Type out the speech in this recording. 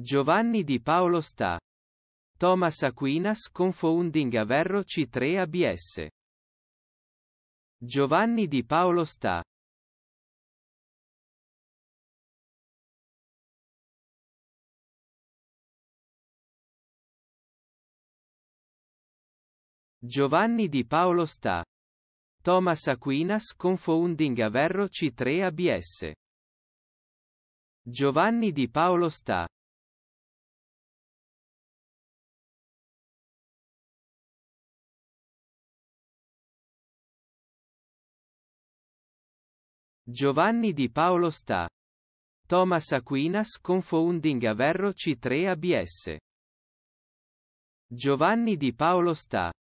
Giovanni di Paolo Sta. Thomas Aquinas Confounding Averro C3 ABS. Giovanni di Paolo Sta. Giovanni di Paolo Sta. Thomas Aquinas Confounding Averro C3 ABS. Giovanni di Paolo Sta. Giovanni di Paolo sta. Thomas Aquinas Confounding Averro C3 ABS. Giovanni di Paolo sta.